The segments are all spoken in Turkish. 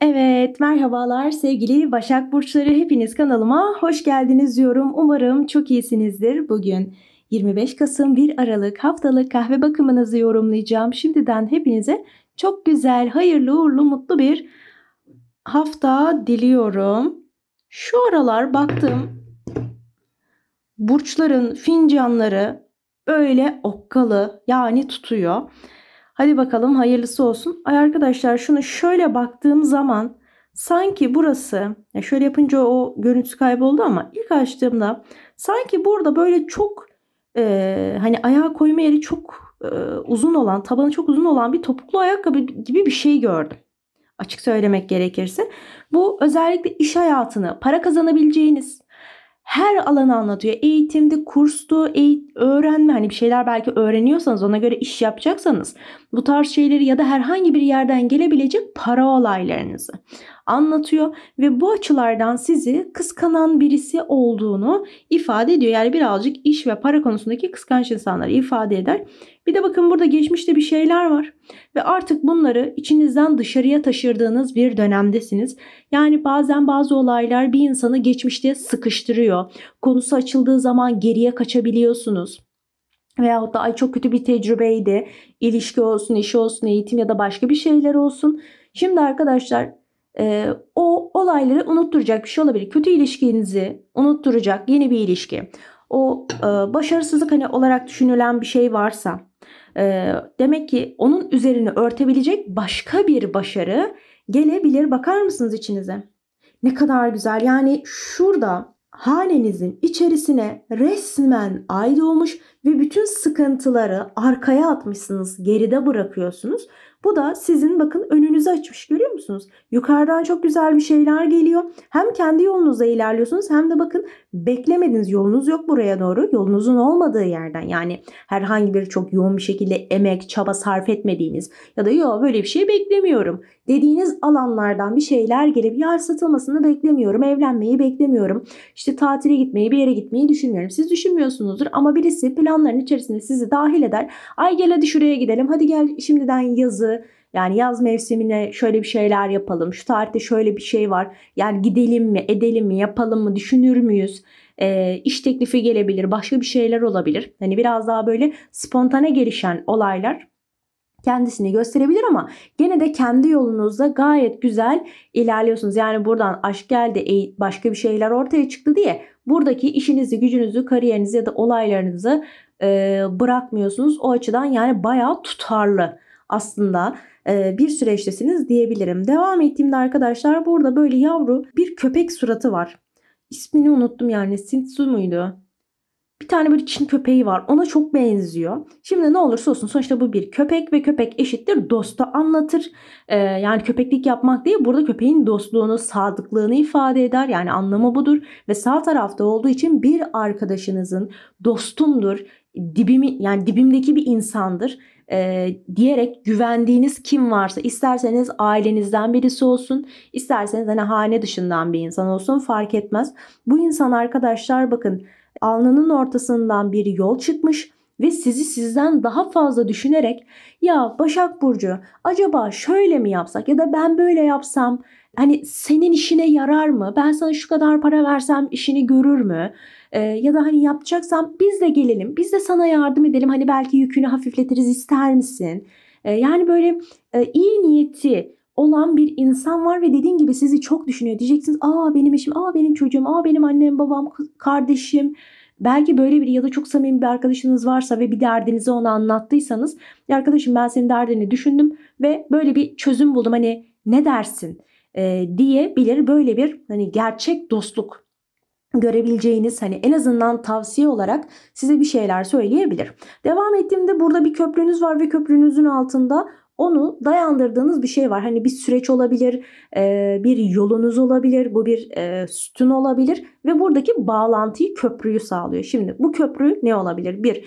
Evet, merhabalar sevgili Başak Burçları. Hepiniz kanalıma hoş geldiniz diyorum. Umarım çok iyisinizdir bugün. 25 Kasım 1 Aralık haftalık kahve bakımınızı yorumlayacağım. Şimdiden hepinize çok güzel, hayırlı, uğurlu, mutlu bir hafta diliyorum. Şu aralar baktım burçların fincanları böyle okkalı yani tutuyor. Hadi bakalım hayırlısı olsun. Ay arkadaşlar şunu şöyle baktığım zaman sanki burası ya şöyle yapınca o görüntü kayboldu ama ilk açtığımda sanki burada böyle çok e, hani ayağa koyma yeri çok e, uzun olan tabanı çok uzun olan bir topuklu ayakkabı gibi bir şey gördüm. Açık söylemek gerekirse bu özellikle iş hayatını para kazanabileceğiniz her alanı anlatıyor. Eğitimde, kurstu, eğit öğrenme hani bir şeyler belki öğreniyorsanız ona göre iş yapacaksanız bu tarz şeyleri ya da herhangi bir yerden gelebilecek para olaylarınızı anlatıyor ve bu açılardan sizi kıskanan birisi olduğunu ifade ediyor. Yani birazcık iş ve para konusundaki kıskanç insanları ifade eder. Bir de bakın burada geçmişte bir şeyler var ve artık bunları içinizden dışarıya taşırdığınız bir dönemdesiniz. Yani bazen bazı olaylar bir insanı geçmişte sıkıştırıyor. Konusu açıldığı zaman geriye kaçabiliyorsunuz. Veyahut da ay çok kötü bir tecrübeydi. İlişki olsun, iş olsun, eğitim ya da başka bir şeyler olsun. Şimdi arkadaşlar e, o olayları unutturacak bir şey olabilir. Kötü ilişkinizi unutturacak yeni bir ilişki. O e, başarısızlık hani olarak düşünülen bir şey varsa e, demek ki onun üzerine örtebilecek başka bir başarı gelebilir. Bakar mısınız içinize? Ne kadar güzel. Yani şurada hanenizin içerisine resmen ay doğmuş ve bütün sıkıntıları arkaya atmışsınız, geride bırakıyorsunuz. Bu da sizin bakın önünüzü açmış görüyor musunuz? Yukarıdan çok güzel bir şeyler geliyor. Hem kendi yolunuzda ilerliyorsunuz hem de bakın beklemediniz yolunuz yok buraya doğru. Yolunuzun olmadığı yerden yani herhangi bir çok yoğun bir şekilde emek, çaba sarf etmediğiniz ya da yok böyle bir şey beklemiyorum dediğiniz alanlardan bir şeyler gelip yer satılmasını beklemiyorum, evlenmeyi beklemiyorum. İşte tatile gitmeyi, bir yere gitmeyi düşünmüyorum. Siz düşünmüyorsunuzdur ama birisi plan planların içerisinde sizi dahil eder. Ay gel hadi şuraya gidelim. Hadi gel şimdiden yazı yani yaz mevsimine şöyle bir şeyler yapalım. Şu tarihte şöyle bir şey var. Yani gidelim mi, edelim mi, yapalım mı, düşünür müyüz? E, iş teklifi gelebilir, başka bir şeyler olabilir. Hani biraz daha böyle spontane gelişen olaylar kendisini gösterebilir ama gene de kendi yolunuzda gayet güzel ilerliyorsunuz. Yani buradan aşk geldi başka bir şeyler ortaya çıktı diye buradaki işinizi gücünüzü kariyerinizi ya da olaylarınızı e, bırakmıyorsunuz. O açıdan yani bayağı tutarlı aslında e, bir süreçtesiniz diyebilirim. Devam ettiğimde arkadaşlar burada böyle yavru bir köpek suratı var. İsmini unuttum yani Sintsu muydu? Bir tane böyle Çin köpeği var. Ona çok benziyor. Şimdi ne olursa olsun sonuçta bu bir köpek ve köpek eşittir dosta anlatır. Ee, yani köpeklik yapmak değil burada köpeğin dostluğunu, sadıklığını ifade eder. Yani anlamı budur. Ve sağ tarafta olduğu için bir arkadaşınızın dostumdur, dibimi yani dibimdeki bir insandır e, diyerek güvendiğiniz kim varsa isterseniz ailenizden birisi olsun isterseniz hani hane dışından bir insan olsun fark etmez. Bu insan arkadaşlar bakın alnının ortasından bir yol çıkmış ve sizi sizden daha fazla düşünerek ya Başak Burcu acaba şöyle mi yapsak ya da ben böyle yapsam hani senin işine yarar mı? Ben sana şu kadar para versem işini görür mü? Ee, ya da hani yapacaksam biz de gelelim biz de sana yardım edelim hani belki yükünü hafifletiriz ister misin? Ee, yani böyle e, iyi niyeti olan bir insan var ve dediğim gibi sizi çok düşünüyor. Diyeceksiniz aa benim eşim, aa benim çocuğum, aa benim annem, babam, kardeşim. Belki böyle bir ya da çok samimi bir arkadaşınız varsa ve bir derdinizi ona anlattıysanız arkadaşım ben senin derdini düşündüm ve böyle bir çözüm buldum hani ne dersin e, diyebilir böyle bir hani gerçek dostluk görebileceğiniz hani en azından tavsiye olarak size bir şeyler söyleyebilir. Devam ettiğimde burada bir köprünüz var ve köprünüzün altında onu dayandırdığınız bir şey var. Hani bir süreç olabilir, e, bir yolunuz olabilir, bu bir e, sütun olabilir ve buradaki bağlantıyı, köprüyü sağlıyor. Şimdi bu köprü ne olabilir? Bir,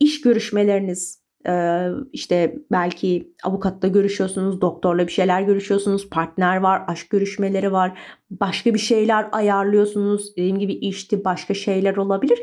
iş görüşmeleriniz, e, işte belki avukatla görüşüyorsunuz, doktorla bir şeyler görüşüyorsunuz, partner var, aşk görüşmeleri var, başka bir şeyler ayarlıyorsunuz. Dediğim gibi işti, başka şeyler olabilir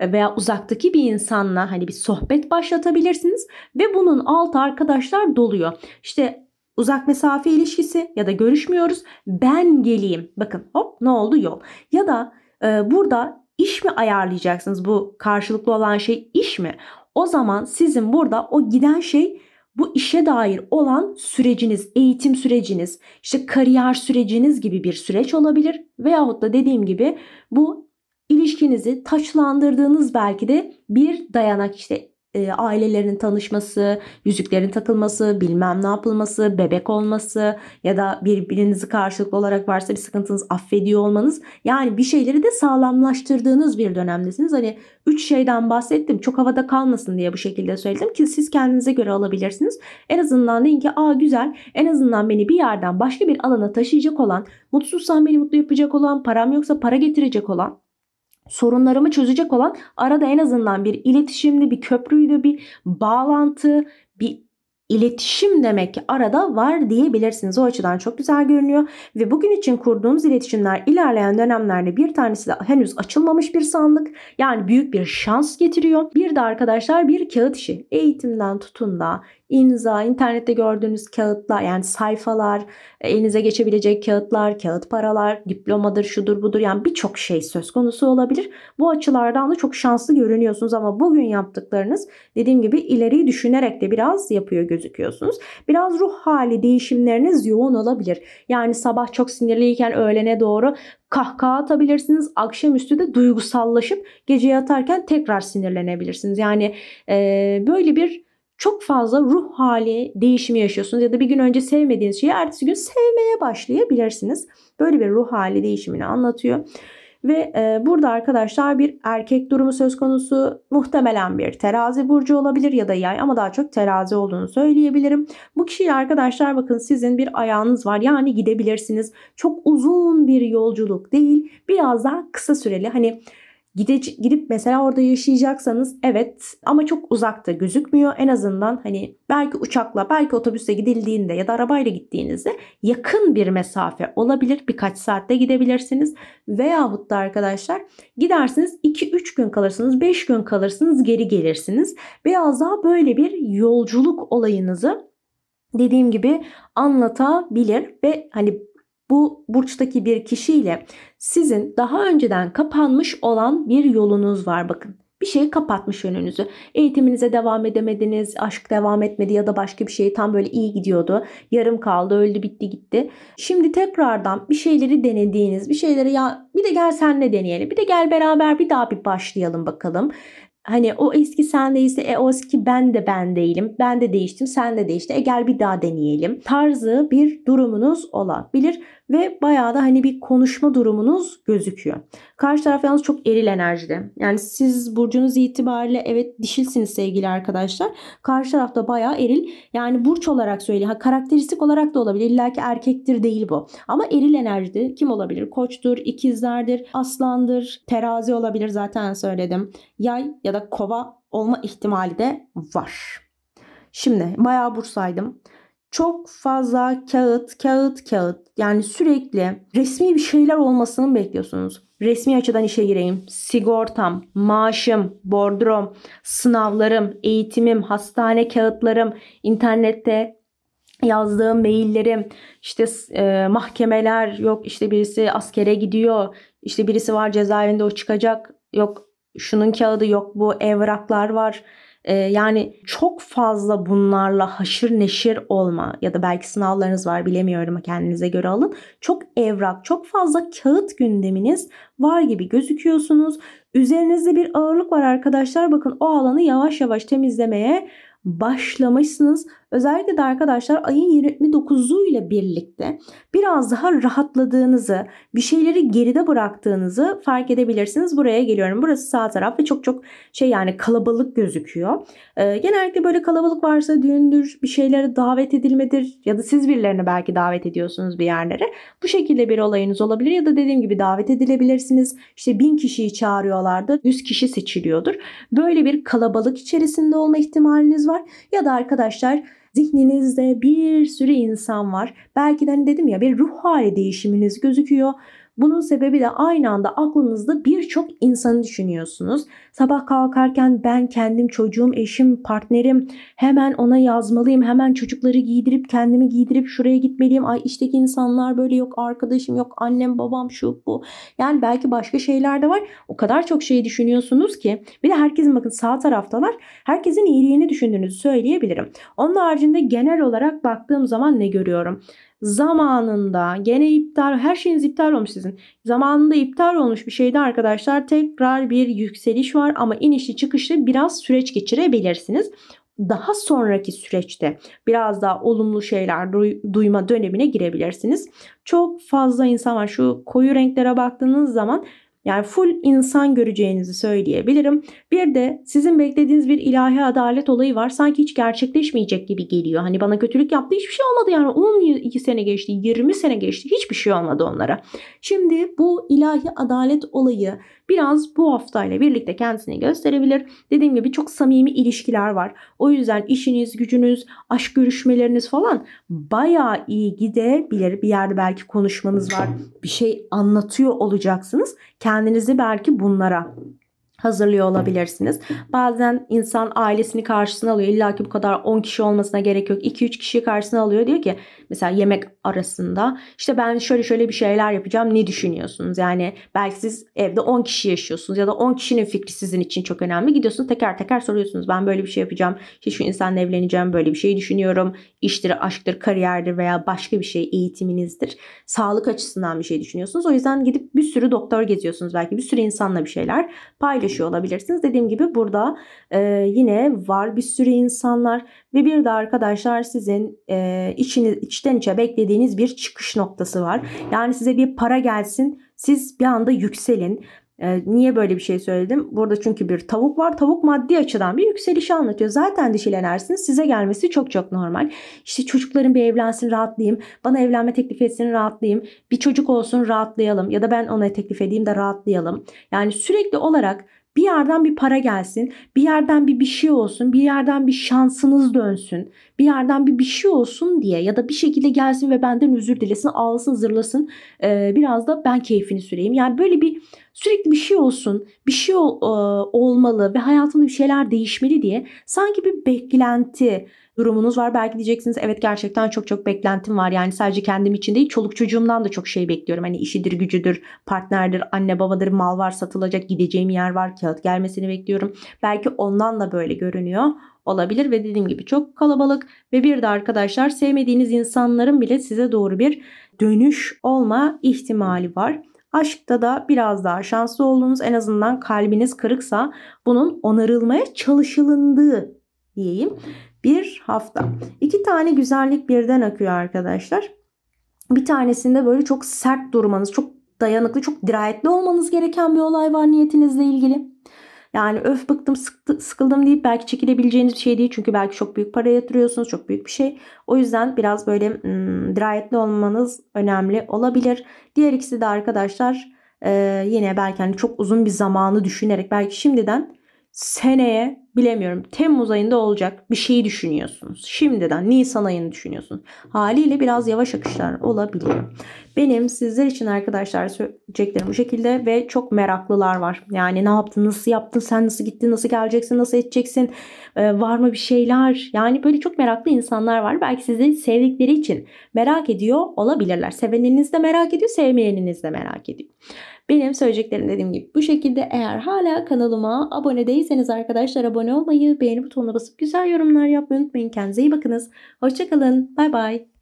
veya uzaktaki bir insanla hani bir sohbet başlatabilirsiniz ve bunun altı arkadaşlar doluyor. İşte uzak mesafe ilişkisi ya da görüşmüyoruz ben geleyim. Bakın hop ne oldu yol. Ya da e, burada iş mi ayarlayacaksınız bu karşılıklı olan şey iş mi? O zaman sizin burada o giden şey bu işe dair olan süreciniz, eğitim süreciniz, işte kariyer süreciniz gibi bir süreç olabilir. Veyahut da dediğim gibi bu ilişkinizi taçlandırdığınız belki de bir dayanak işte e, ailelerin tanışması, yüzüklerin takılması, bilmem ne yapılması, bebek olması ya da birbirinizi karşılıklı olarak varsa bir sıkıntınız affediyor olmanız. Yani bir şeyleri de sağlamlaştırdığınız bir dönemdesiniz. Hani üç şeyden bahsettim. Çok havada kalmasın diye bu şekilde söyledim ki siz kendinize göre alabilirsiniz. En azından deyin ki aa güzel en azından beni bir yerden başka bir alana taşıyacak olan, mutsuzsam beni mutlu yapacak olan, param yoksa para getirecek olan sorunlarımı çözecek olan arada en azından bir iletişimli bir köprüydü, bir bağlantı, bir iletişim demek ki arada var diyebilirsiniz. O açıdan çok güzel görünüyor. Ve bugün için kurduğunuz iletişimler ilerleyen dönemlerde bir tanesi de henüz açılmamış bir sandık. Yani büyük bir şans getiriyor. Bir de arkadaşlar bir kağıt işi. Eğitimden tutun da imza, internette gördüğünüz kağıtlar yani sayfalar, elinize geçebilecek kağıtlar, kağıt paralar, diplomadır, şudur budur yani birçok şey söz konusu olabilir. Bu açılardan da çok şanslı görünüyorsunuz ama bugün yaptıklarınız dediğim gibi ileri düşünerek de biraz yapıyor gözüküyor gözüküyorsunuz. Biraz ruh hali değişimleriniz yoğun olabilir. Yani sabah çok sinirliyken öğlene doğru kahkaha atabilirsiniz. Akşamüstü de duygusallaşıp gece yatarken tekrar sinirlenebilirsiniz. Yani e, böyle bir çok fazla ruh hali değişimi yaşıyorsunuz ya da bir gün önce sevmediğiniz şeyi ertesi gün sevmeye başlayabilirsiniz. Böyle bir ruh hali değişimini anlatıyor. Ve e, burada arkadaşlar bir erkek durumu söz konusu muhtemelen bir terazi burcu olabilir ya da yay ama daha çok terazi olduğunu söyleyebilirim. Bu kişiyle arkadaşlar bakın sizin bir ayağınız var yani gidebilirsiniz. Çok uzun bir yolculuk değil biraz daha kısa süreli hani Gide, gidip mesela orada yaşayacaksanız evet ama çok uzakta gözükmüyor. En azından hani belki uçakla belki otobüsle gidildiğinde ya da arabayla gittiğinizde yakın bir mesafe olabilir. Birkaç saatte gidebilirsiniz. Veyahut da arkadaşlar gidersiniz 2-3 gün kalırsınız 5 gün kalırsınız geri gelirsiniz. Biraz daha böyle bir yolculuk olayınızı dediğim gibi anlatabilir ve hani bu burçtaki bir kişiyle sizin daha önceden kapanmış olan bir yolunuz var bakın. Bir şey kapatmış önünüzü. Eğitiminize devam edemediniz, aşk devam etmedi ya da başka bir şey tam böyle iyi gidiyordu. Yarım kaldı, öldü, bitti, gitti. Şimdi tekrardan bir şeyleri denediğiniz, bir şeyleri ya bir de gel senle deneyelim. Bir de gel beraber bir daha bir başlayalım bakalım. Hani o eski sen değilse e o eski ben de ben değilim. Ben de değiştim, sen de değişti. E gel bir daha deneyelim. Tarzı bir durumunuz olabilir ve bayağı da hani bir konuşma durumunuz gözüküyor. Karşı taraf yalnız çok eril enerjide. Yani siz burcunuz itibariyle evet dişilsiniz sevgili arkadaşlar. Karşı taraf da bayağı eril. Yani burç olarak söyle ha karakteristik olarak da olabilir. İlla ki erkektir değil bu. Ama eril enerjide kim olabilir? Koçtur, ikizlerdir, aslandır, terazi olabilir zaten söyledim. Yay ya da kova olma ihtimali de var. Şimdi bayağı bursaydım çok fazla kağıt, kağıt, kağıt. Yani sürekli resmi bir şeyler olmasını bekliyorsunuz. Resmi açıdan işe gireyim. Sigortam, maaşım, bordrom, sınavlarım, eğitimim, hastane kağıtlarım, internette yazdığım maillerim, işte e, mahkemeler, yok işte birisi askere gidiyor, işte birisi var cezaevinde o çıkacak, yok şunun kağıdı, yok bu evraklar var ee, yani çok fazla bunlarla haşır neşir olma ya da belki sınavlarınız var bilemiyorum kendinize göre alın. Çok evrak, çok fazla kağıt gündeminiz var gibi gözüküyorsunuz. Üzerinizde bir ağırlık var arkadaşlar. Bakın o alanı yavaş yavaş temizlemeye başlamışsınız. Özellikle de arkadaşlar ayın 29'u ile birlikte biraz daha rahatladığınızı, bir şeyleri geride bıraktığınızı fark edebilirsiniz. Buraya geliyorum. Burası sağ taraf ve çok çok şey yani kalabalık gözüküyor. Ee, genellikle böyle kalabalık varsa düğündür, bir şeylere davet edilmedir ya da siz birilerini belki davet ediyorsunuz bir yerlere. Bu şekilde bir olayınız olabilir ya da dediğim gibi davet edilebilirsiniz. İşte bin kişiyi çağırıyorlardı. yüz kişi seçiliyordur. Böyle bir kalabalık içerisinde olma ihtimaliniz var. Ya da arkadaşlar zihninizde bir sürü insan var. Belki de hani dedim ya bir ruh hali değişiminiz gözüküyor. Bunun sebebi de aynı anda aklınızda birçok insanı düşünüyorsunuz. Sabah kalkarken ben kendim, çocuğum, eşim, partnerim hemen ona yazmalıyım. Hemen çocukları giydirip kendimi giydirip şuraya gitmeliyim. Ay işteki insanlar böyle yok arkadaşım yok annem babam şu bu. Yani belki başka şeyler de var. O kadar çok şey düşünüyorsunuz ki. Bir de herkesin bakın sağ taraftalar. Herkesin iyiliğini düşündüğünüzü söyleyebilirim. Onun haricinde genel olarak baktığım zaman ne görüyorum? zamanında gene iptal her şeyiniz iptal olmuş sizin. Zamanında iptal olmuş bir şeyde arkadaşlar tekrar bir yükseliş var ama inişli çıkışlı biraz süreç geçirebilirsiniz. Daha sonraki süreçte biraz daha olumlu şeyler duyma dönemine girebilirsiniz. Çok fazla insan var. Şu koyu renklere baktığınız zaman yani full insan göreceğinizi söyleyebilirim. Bir de sizin beklediğiniz bir ilahi adalet olayı var. Sanki hiç gerçekleşmeyecek gibi geliyor. Hani bana kötülük yaptı hiçbir şey olmadı yani 12 sene geçti, 20 sene geçti hiçbir şey olmadı onlara. Şimdi bu ilahi adalet olayı biraz bu haftayla birlikte kendisini gösterebilir. Dediğim gibi çok samimi ilişkiler var. O yüzden işiniz, gücünüz, aşk görüşmeleriniz falan bayağı iyi gidebilir. Bir yerde belki konuşmanız var. Bir şey anlatıyor olacaksınız. Kendinizi belki bunlara hazırlıyor olabilirsiniz. Bazen insan ailesini karşısına alıyor. İlla ki bu kadar 10 kişi olmasına gerek yok. 2-3 kişi karşısına alıyor. Diyor ki mesela yemek arasında işte ben şöyle şöyle bir şeyler yapacağım. Ne düşünüyorsunuz? Yani belki siz evde 10 kişi yaşıyorsunuz ya da 10 kişinin fikri sizin için çok önemli. Gidiyorsunuz teker teker soruyorsunuz. Ben böyle bir şey yapacağım. İşte şu insanla evleneceğim. Böyle bir şey düşünüyorum. İştir, aşktır, kariyerdir veya başka bir şey eğitiminizdir. Sağlık açısından bir şey düşünüyorsunuz. O yüzden gidip bir sürü doktor geziyorsunuz belki. Bir sürü insanla bir şeyler paylaşıyorsunuz düşüyor olabilirsiniz. Dediğim gibi burada e, yine var bir sürü insanlar ve bir de arkadaşlar sizin e, içini, içten içe beklediğiniz bir çıkış noktası var. Yani size bir para gelsin siz bir anda yükselin ee, niye böyle bir şey söyledim? Burada çünkü bir tavuk var. Tavuk maddi açıdan bir yükselişi anlatıyor. Zaten dişil enerjisinin size gelmesi çok çok normal. İşte çocukların bir evlensin rahatlayayım. Bana evlenme teklif etsin rahatlayayım. Bir çocuk olsun rahatlayalım. Ya da ben ona teklif edeyim de rahatlayalım. Yani sürekli olarak bir yerden bir para gelsin, bir yerden bir bir şey olsun, bir yerden bir şansınız dönsün, bir yerden bir bir şey olsun diye ya da bir şekilde gelsin ve benden özür dilesin, ağlasın, zırlasın, ee, biraz da ben keyfini süreyim. Yani böyle bir sürekli bir şey olsun, bir şey e, olmalı ve hayatımda bir şeyler değişmeli diye sanki bir beklenti durumunuz var. Belki diyeceksiniz evet gerçekten çok çok beklentim var. Yani sadece kendim için değil çoluk çocuğumdan da çok şey bekliyorum. Hani işidir, gücüdür, partnerdir, anne babadır, mal var, satılacak, gideceğim yer var, kağıt gelmesini bekliyorum. Belki ondan da böyle görünüyor olabilir ve dediğim gibi çok kalabalık ve bir de arkadaşlar sevmediğiniz insanların bile size doğru bir dönüş olma ihtimali var. Aşkta da biraz daha şanslı olduğunuz en azından kalbiniz kırıksa bunun onarılmaya çalışılındığı diyeyim. Bir hafta. İki tane güzellik birden akıyor arkadaşlar. Bir tanesinde böyle çok sert durmanız, çok dayanıklı, çok dirayetli olmanız gereken bir olay var niyetinizle ilgili. Yani öf bıktım sıktı, sıkıldım deyip belki çekilebileceğiniz bir şey değil. Çünkü belki çok büyük para yatırıyorsunuz. Çok büyük bir şey. O yüzden biraz böyle hmm, dirayetli olmanız önemli olabilir. Diğer ikisi de arkadaşlar e, yine belki hani çok uzun bir zamanı düşünerek belki şimdiden seneye bilemiyorum Temmuz ayında olacak bir şeyi düşünüyorsunuz. Şimdiden Nisan ayını düşünüyorsunuz. Haliyle biraz yavaş akışlar olabiliyor. Benim sizler için arkadaşlar söyleyeceklerim bu şekilde ve çok meraklılar var. Yani ne yaptın, nasıl yaptın, sen nasıl gittin, nasıl geleceksin, nasıl edeceksin, ee, var mı bir şeyler? Yani böyle çok meraklı insanlar var. Belki sizi sevdikleri için merak ediyor olabilirler. Seveniniz de merak ediyor, sevmeyeniniz de merak ediyor. Benim söyleyeceklerim dediğim gibi bu şekilde eğer hala kanalıma abone değilseniz arkadaşlar abone olmayı, beğeni butonuna basıp güzel yorumlar yapmayı unutmayın. Kendinize iyi bakınız. Hoşçakalın. Bay bay.